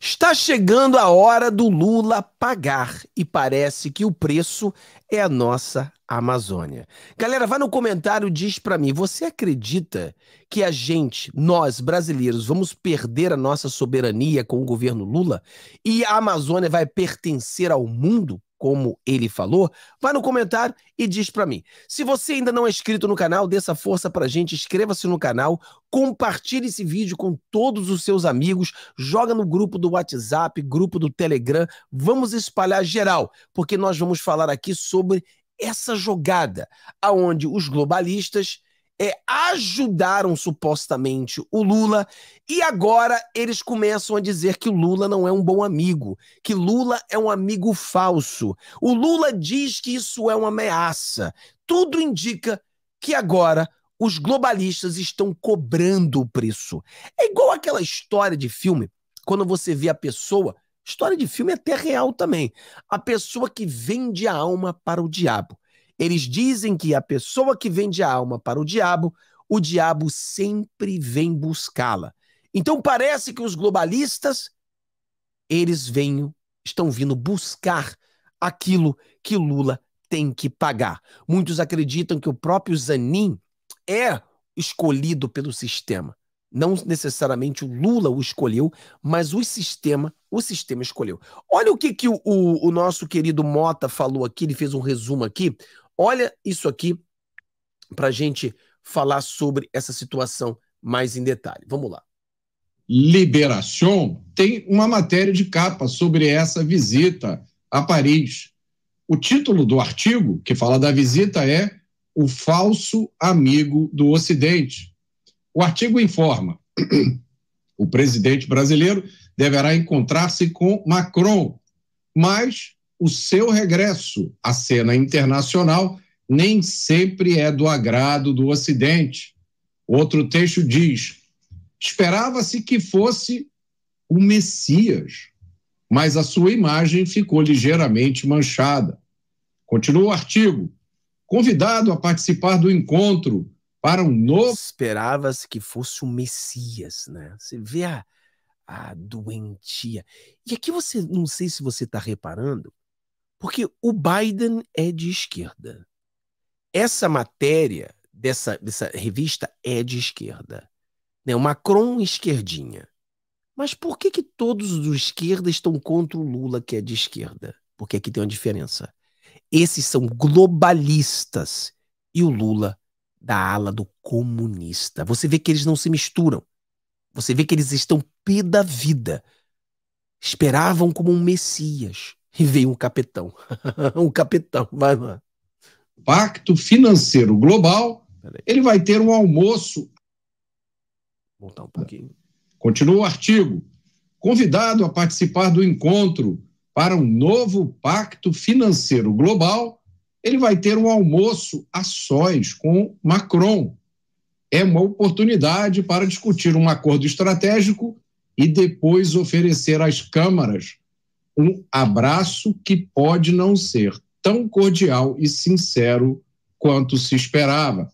Está chegando a hora do Lula pagar e parece que o preço é a nossa Amazônia. Galera, vá no comentário, diz para mim, você acredita que a gente, nós brasileiros, vamos perder a nossa soberania com o governo Lula e a Amazônia vai pertencer ao mundo? como ele falou? Vai no comentário e diz para mim. Se você ainda não é inscrito no canal, dê essa força pra gente, inscreva-se no canal, compartilhe esse vídeo com todos os seus amigos, joga no grupo do WhatsApp, grupo do Telegram, vamos espalhar geral, porque nós vamos falar aqui sobre essa jogada aonde os globalistas é, ajudaram supostamente o Lula e agora eles começam a dizer que o Lula não é um bom amigo, que Lula é um amigo falso. O Lula diz que isso é uma ameaça. Tudo indica que agora os globalistas estão cobrando o preço. É igual aquela história de filme, quando você vê a pessoa, história de filme é até real também, a pessoa que vende a alma para o diabo. Eles dizem que a pessoa que vende a alma para o diabo, o diabo sempre vem buscá-la. Então parece que os globalistas eles vêm, estão vindo buscar aquilo que Lula tem que pagar. Muitos acreditam que o próprio Zanin é escolhido pelo sistema. Não necessariamente o Lula o escolheu, mas o sistema, o sistema escolheu. Olha o que, que o, o, o nosso querido Mota falou aqui, ele fez um resumo aqui. Olha isso aqui para a gente falar sobre essa situação mais em detalhe. Vamos lá. Liberação tem uma matéria de capa sobre essa visita a Paris. O título do artigo que fala da visita é O Falso Amigo do Ocidente. O artigo informa: o presidente brasileiro deverá encontrar-se com Macron, mas o seu regresso à cena internacional nem sempre é do agrado do Ocidente. Outro texto diz: esperava-se que fosse o Messias, mas a sua imagem ficou ligeiramente manchada. Continua o artigo. Convidado a participar do encontro para um novo. Esperava-se que fosse o Messias, né? Você vê a, a doentia. E aqui você, não sei se você está reparando, porque o Biden é de esquerda. Essa matéria dessa, dessa revista é de esquerda. Né? O Macron esquerdinha. Mas por que, que todos os esquerda estão contra o Lula, que é de esquerda? Porque aqui tem uma diferença. Esses são globalistas e o Lula da ala do comunista. Você vê que eles não se misturam. Você vê que eles estão pé da vida. Esperavam como um messias. E veio um capitão um capitão vai lá. Pacto Financeiro Global, ele vai ter um almoço. Vou voltar um pouquinho. Continua o artigo. Convidado a participar do encontro para um novo Pacto Financeiro Global, ele vai ter um almoço a sós com Macron. É uma oportunidade para discutir um acordo estratégico e depois oferecer às câmaras um abraço que pode não ser tão cordial e sincero quanto se esperava.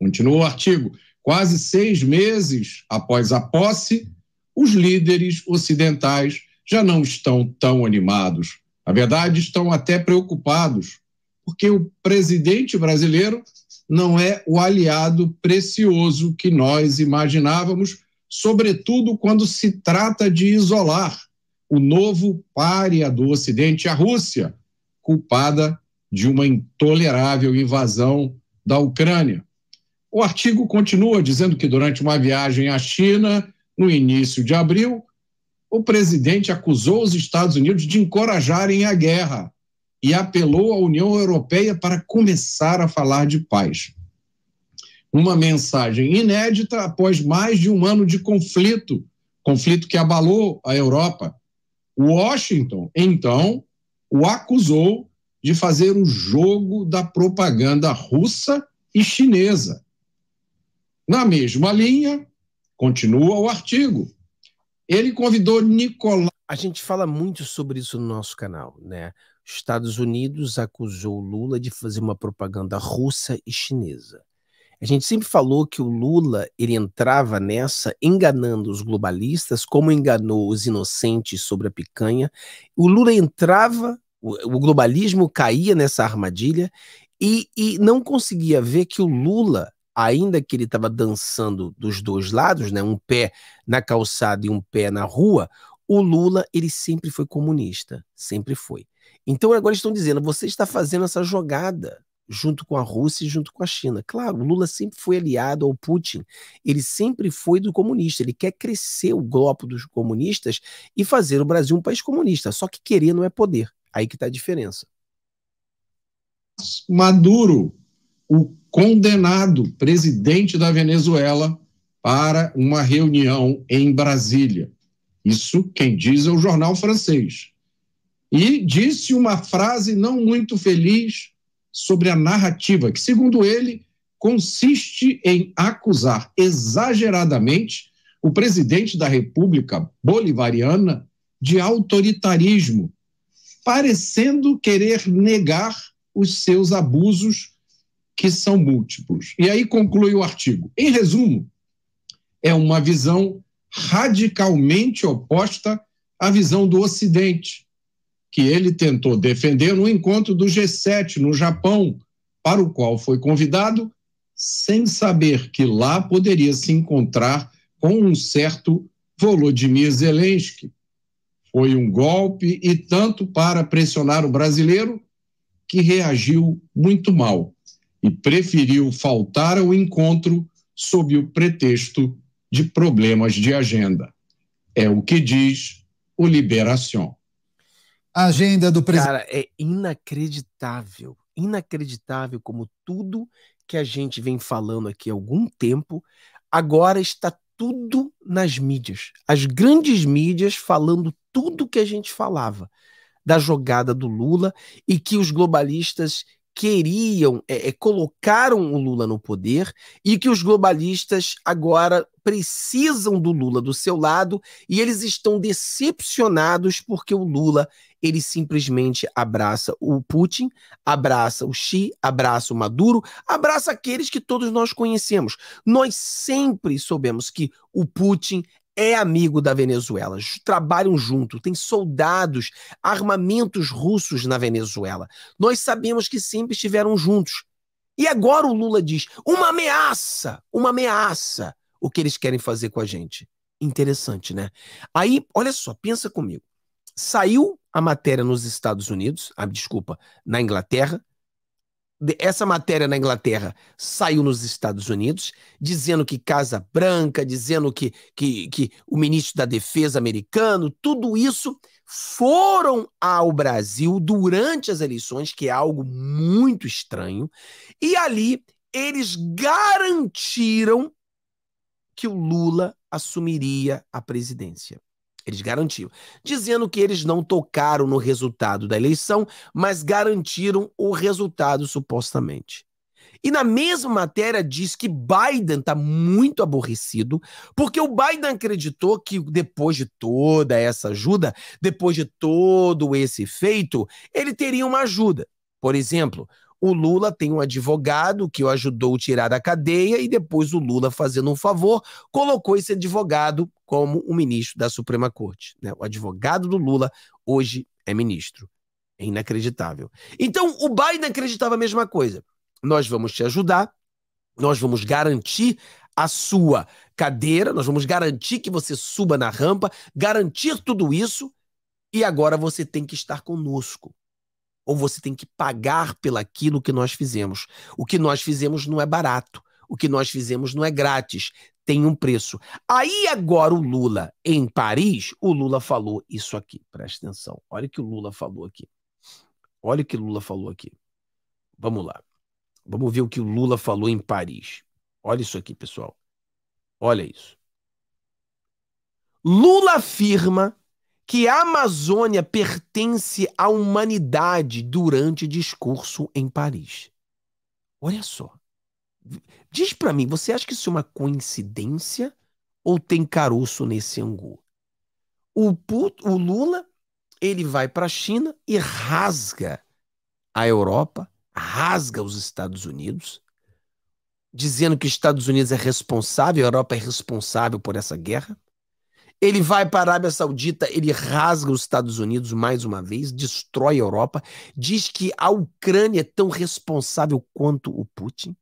Continua o artigo. Quase seis meses após a posse, os líderes ocidentais já não estão tão animados. Na verdade, estão até preocupados, porque o presidente brasileiro não é o aliado precioso que nós imaginávamos, sobretudo quando se trata de isolar o novo pária do Ocidente, a Rússia, culpada de uma intolerável invasão da Ucrânia. O artigo continua dizendo que durante uma viagem à China, no início de abril, o presidente acusou os Estados Unidos de encorajarem a guerra e apelou à União Europeia para começar a falar de paz. Uma mensagem inédita após mais de um ano de conflito, conflito que abalou a Europa Washington, então, o acusou de fazer o jogo da propaganda russa e chinesa. Na mesma linha, continua o artigo. Ele convidou Nicolau. A gente fala muito sobre isso no nosso canal, né? Estados Unidos acusou Lula de fazer uma propaganda russa e chinesa. A gente sempre falou que o Lula ele entrava nessa enganando os globalistas, como enganou os inocentes sobre a picanha. O Lula entrava, o, o globalismo caía nessa armadilha e, e não conseguia ver que o Lula, ainda que ele estava dançando dos dois lados, né, um pé na calçada e um pé na rua, o Lula ele sempre foi comunista, sempre foi. Então agora estão dizendo, você está fazendo essa jogada, junto com a Rússia e junto com a China. Claro, Lula sempre foi aliado ao Putin, ele sempre foi do comunista, ele quer crescer o globo dos comunistas e fazer o Brasil um país comunista, só que querer não é poder, aí que está a diferença. Maduro, o condenado presidente da Venezuela, para uma reunião em Brasília. Isso quem diz é o jornal francês. E disse uma frase não muito feliz sobre a narrativa, que, segundo ele, consiste em acusar exageradamente o presidente da República Bolivariana de autoritarismo, parecendo querer negar os seus abusos, que são múltiplos. E aí conclui o artigo. Em resumo, é uma visão radicalmente oposta à visão do Ocidente, que ele tentou defender no encontro do G7 no Japão, para o qual foi convidado, sem saber que lá poderia se encontrar com um certo Volodymyr Zelensky. Foi um golpe e tanto para pressionar o brasileiro que reagiu muito mal e preferiu faltar ao encontro sob o pretexto de problemas de agenda. É o que diz o Liberação. A agenda do presidente. Cara, é inacreditável. Inacreditável como tudo que a gente vem falando aqui há algum tempo agora está tudo nas mídias. As grandes mídias falando tudo que a gente falava da jogada do Lula e que os globalistas queriam, é, é, colocaram o Lula no poder e que os globalistas agora precisam do Lula do seu lado e eles estão decepcionados porque o Lula ele simplesmente abraça o Putin, abraça o Xi, abraça o Maduro, abraça aqueles que todos nós conhecemos. Nós sempre soubemos que o Putin é amigo da Venezuela, trabalham junto, tem soldados, armamentos russos na Venezuela. Nós sabemos que sempre estiveram juntos. E agora o Lula diz: uma ameaça, uma ameaça, o que eles querem fazer com a gente. Interessante, né? Aí, olha só, pensa comigo. Saiu a matéria nos Estados Unidos, ah, desculpa, na Inglaterra. Essa matéria na Inglaterra saiu nos Estados Unidos, dizendo que Casa Branca, dizendo que, que, que o ministro da Defesa americano, tudo isso foram ao Brasil durante as eleições, que é algo muito estranho, e ali eles garantiram que o Lula assumiria a presidência. Eles garantiam, dizendo que eles não tocaram no resultado da eleição, mas garantiram o resultado supostamente. E na mesma matéria diz que Biden está muito aborrecido, porque o Biden acreditou que depois de toda essa ajuda, depois de todo esse feito, ele teria uma ajuda. Por exemplo, o Lula tem um advogado que o ajudou tirar da cadeia e depois o Lula, fazendo um favor, colocou esse advogado como o ministro da Suprema Corte. Né? O advogado do Lula hoje é ministro. É inacreditável. Então, o Biden acreditava a mesma coisa. Nós vamos te ajudar, nós vamos garantir a sua cadeira, nós vamos garantir que você suba na rampa, garantir tudo isso, e agora você tem que estar conosco ou você tem que pagar pelaquilo que nós fizemos. O que nós fizemos não é barato, o que nós fizemos não é grátis, tem um preço. Aí agora o Lula, em Paris, o Lula falou isso aqui, presta atenção. Olha o que o Lula falou aqui. Olha o que o Lula falou aqui. Vamos lá. Vamos ver o que o Lula falou em Paris. Olha isso aqui, pessoal. Olha isso. Lula afirma que a Amazônia pertence à humanidade durante discurso em Paris. Olha só. Diz para mim, você acha que isso é uma coincidência ou tem caroço nesse angu? O, puto, o Lula, ele vai para a China e rasga a Europa, rasga os Estados Unidos, dizendo que os Estados Unidos é responsável, a Europa é responsável por essa guerra. Ele vai para a Arábia Saudita, ele rasga os Estados Unidos mais uma vez, destrói a Europa, diz que a Ucrânia é tão responsável quanto o Putin.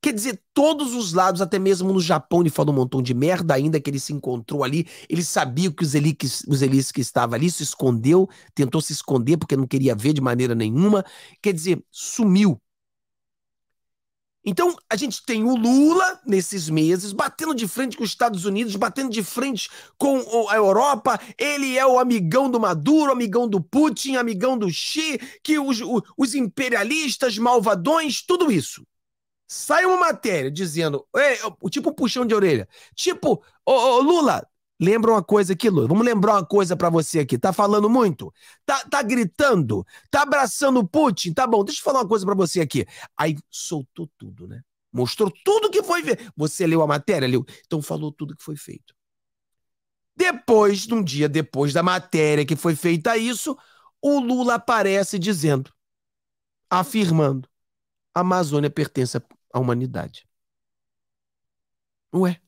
Quer dizer, todos os lados, até mesmo no Japão, ele falou um montão de merda, ainda que ele se encontrou ali, ele sabia que os elites, os elites que estava ali se escondeu, tentou se esconder porque não queria ver de maneira nenhuma. Quer dizer, sumiu. Então, a gente tem o Lula, nesses meses, batendo de frente com os Estados Unidos, batendo de frente com a Europa. Ele é o amigão do Maduro, amigão do Putin, amigão do Xi, que os, os imperialistas, malvadões, tudo isso. Sai uma matéria dizendo, é, tipo um puxão de orelha, tipo, ô, ô, Lula, Lembra uma coisa aqui, Lula. Vamos lembrar uma coisa para você aqui. Tá falando muito? Tá, tá gritando? Tá abraçando o Putin? Tá bom, deixa eu falar uma coisa para você aqui. Aí soltou tudo, né? Mostrou tudo que foi feito. Você leu a matéria? Leu. Então falou tudo que foi feito. Depois, num dia depois da matéria que foi feita isso, o Lula aparece dizendo, afirmando, a Amazônia pertence à humanidade. Ué?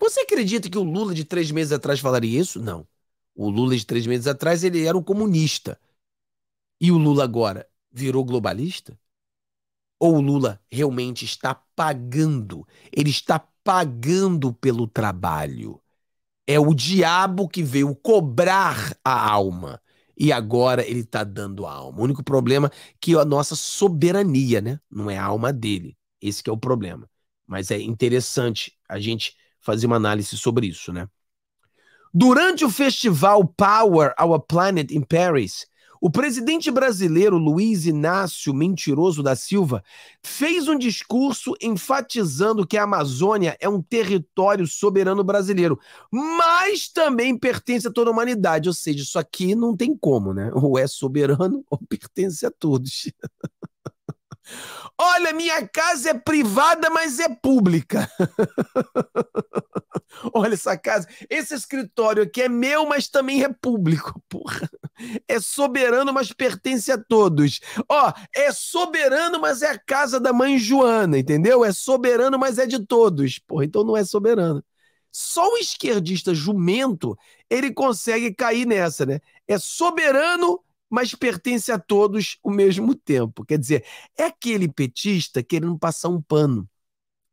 Você acredita que o Lula de três meses atrás falaria isso? Não. O Lula de três meses atrás ele era um comunista. E o Lula agora virou globalista? Ou o Lula realmente está pagando? Ele está pagando pelo trabalho. É o diabo que veio cobrar a alma. E agora ele está dando a alma. O único problema é que a nossa soberania, né? Não é a alma dele. Esse é o problema. Mas é interessante a gente fazer uma análise sobre isso, né? Durante o festival Power Our Planet em Paris, o presidente brasileiro Luiz Inácio Mentiroso da Silva fez um discurso enfatizando que a Amazônia é um território soberano brasileiro, mas também pertence a toda a humanidade. Ou seja, isso aqui não tem como, né? Ou é soberano ou pertence a todos. Olha, minha casa é privada, mas é pública. Olha essa casa. Esse escritório aqui é meu, mas também é público. Porra. É soberano, mas pertence a todos. Ó, é soberano, mas é a casa da mãe Joana, entendeu? É soberano, mas é de todos. Porra, então não é soberano. Só o esquerdista jumento, ele consegue cair nessa, né? É soberano, mas pertence a todos o mesmo tempo. Quer dizer, é aquele petista querendo passar um pano.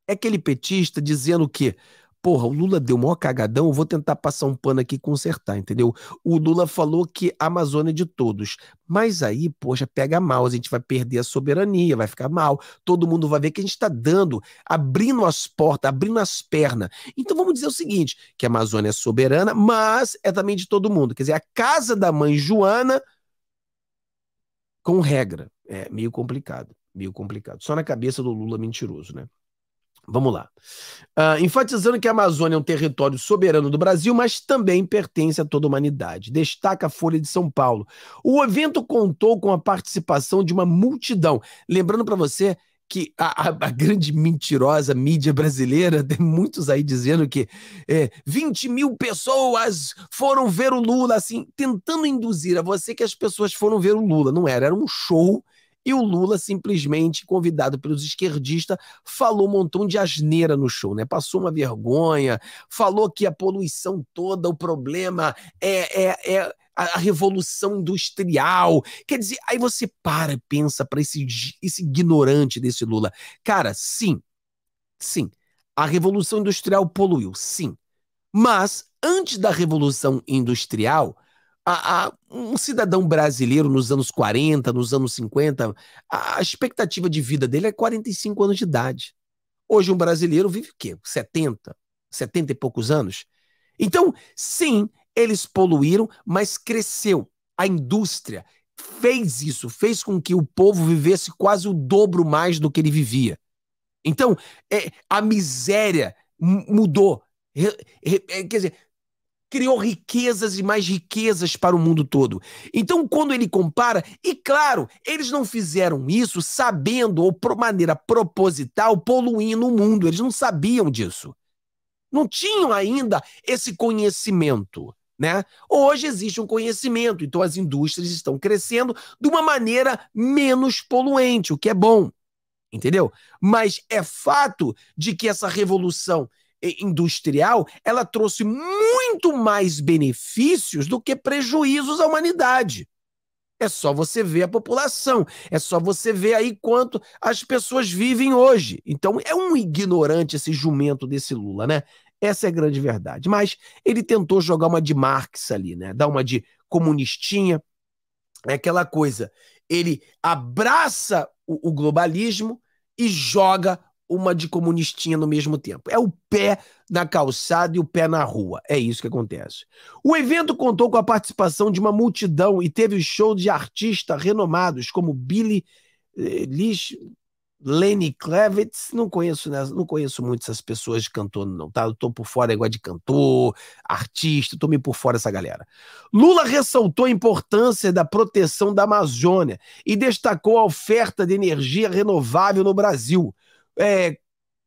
É aquele petista dizendo que, porra, o Lula deu o maior cagadão, eu vou tentar passar um pano aqui e consertar, entendeu? O Lula falou que a Amazônia é de todos. Mas aí, poxa, pega mal, a gente vai perder a soberania, vai ficar mal, todo mundo vai ver que a gente está dando, abrindo as portas, abrindo as pernas. Então vamos dizer o seguinte: que a Amazônia é soberana, mas é também de todo mundo. Quer dizer, a casa da mãe Joana com regra. É meio complicado, meio complicado. Só na cabeça do Lula mentiroso, né? Vamos lá. Uh, enfatizando que a Amazônia é um território soberano do Brasil, mas também pertence a toda a humanidade. Destaca a Folha de São Paulo. O evento contou com a participação de uma multidão. Lembrando para você que a, a, grande mentirosa mídia brasileira, tem muitos aí dizendo que é, 20 mil pessoas foram ver o Lula, assim, tentando induzir a você que as pessoas foram ver o Lula. Não era, era um show. E o Lula, simplesmente convidado pelos esquerdistas, falou um montão de asneira no show, né? Passou uma vergonha, falou que a poluição toda, o problema é, é, é a, a revolução industrial. Quer dizer, aí você para e pensa para esse, esse ignorante desse Lula. Cara, sim, sim, a revolução industrial poluiu, sim. Mas antes da revolução industrial, a, a, um cidadão brasileiro nos anos 40, nos anos 50, a, a, expectativa de vida dele é 45 anos de idade. Hoje um brasileiro vive o quê? 70, 70 e poucos anos? Então, sim, eles poluíram, mas cresceu. A indústria fez isso, fez com que o povo vivesse quase o dobro mais do que ele vivia. Então, é, a miséria mudou. É, quer dizer, criou riquezas e mais riquezas para o mundo todo. Então, quando ele compara, e claro, eles não fizeram isso sabendo ou por maneira proposital poluindo o mundo, eles não sabiam disso. Não tinham ainda esse conhecimento. Né? Hoje existe um conhecimento, então as indústrias estão crescendo de uma maneira menos poluente, o que é bom, entendeu? Mas é fato de que essa revolução eh, industrial ela trouxe muito mais benefícios do que prejuízos à humanidade. É só você ver a população, é só você ver aí quanto as pessoas vivem hoje. Então é um ignorante esse jumento desse Lula, né? Essa é a grande verdade. Mas ele tentou jogar uma de Marx ali, né? Dar uma de comunistinha. É aquela coisa. Ele abraça o, o globalismo e joga uma de comunistinha no mesmo tempo. É o pé na calçada e o pé na rua. É isso que acontece. O evento contou com a participação de uma multidão e teve o show de artistas renomados como Billy eh, Lish, Lenny Kravitz, não conheço, né? não conheço muito essas pessoas de cantor, não, tá? Eu tô por fora é igual de cantor, artista, tô meio por fora essa galera. Lula ressaltou a importância da proteção da Amazônia e destacou a oferta de energia renovável no Brasil, é,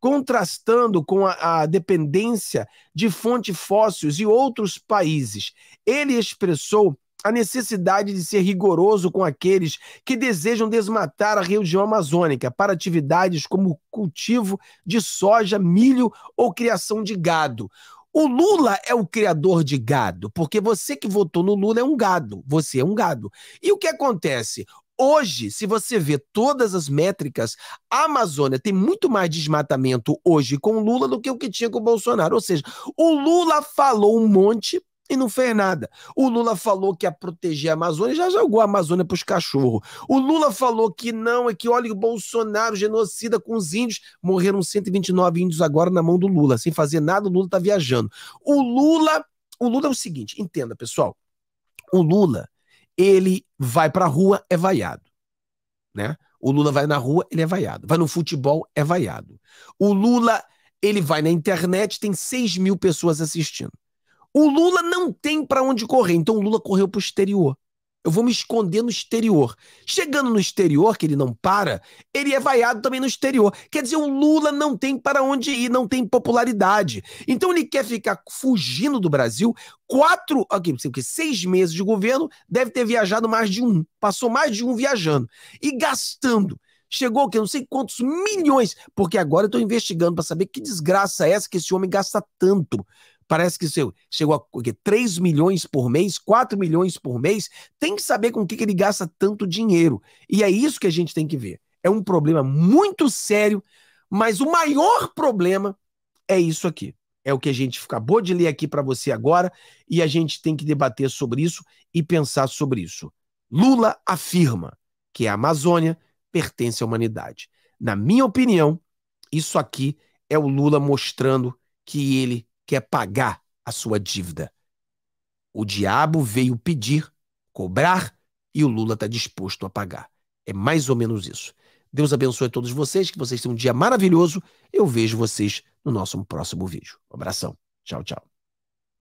contrastando com a, a dependência de fontes fósseis e outros países. Ele expressou a necessidade de ser rigoroso com aqueles que desejam desmatar a região amazônica para atividades como cultivo de soja, milho ou criação de gado. O Lula é o criador de gado, porque você que votou no Lula é um gado, você é um gado. E o que acontece? Hoje, se você vê todas as métricas, a Amazônia tem muito mais desmatamento hoje com o Lula do que o que tinha com o Bolsonaro. Ou seja, o Lula falou um monte, e não fez nada. O Lula falou que ia proteger a Amazônia, já jogou a Amazônia para os cachorros. O Lula falou que não, é que olha o Bolsonaro genocida com os índios. Morreram 129 índios agora na mão do Lula, sem fazer nada, o Lula está viajando. O Lula, o Lula é o seguinte, entenda, pessoal. O Lula, ele vai para a rua é vaiado, né? O Lula vai na rua, ele é vaiado. Vai no futebol, é vaiado. O Lula, ele vai na internet, tem 6 mil pessoas assistindo. O Lula não tem para onde correr, então o Lula correu para o exterior. Eu vou me esconder no exterior. Chegando no exterior, que ele não para, ele é vaiado também no exterior. Quer dizer, o Lula não tem para onde ir, não tem popularidade. Então ele quer ficar fugindo do Brasil. Quatro, aqui, que, seis meses de governo, deve ter viajado mais de um. Passou mais de um viajando. E gastando chegou que não sei quantos milhões, porque agora eu estou investigando para saber que desgraça é essa que esse homem gasta tanto. Parece que chegou a 3 milhões por mês, 4 milhões por mês. Tem que saber com o que, que ele gasta tanto dinheiro. E é isso que a gente tem que ver. É um problema muito sério, mas o maior problema é isso aqui. É o que a gente acabou de ler aqui para você agora e a gente tem que debater sobre isso e pensar sobre isso. Lula afirma que a Amazônia pertence à humanidade. Na minha opinião, isso aqui é o Lula mostrando que ele quer é pagar a sua dívida. O diabo veio pedir, cobrar, e o Lula está disposto a pagar. É mais ou menos isso. Deus abençoe a todos vocês, que vocês tenham um dia maravilhoso. Eu vejo vocês no nosso próximo vídeo. Um abração. Tchau, tchau.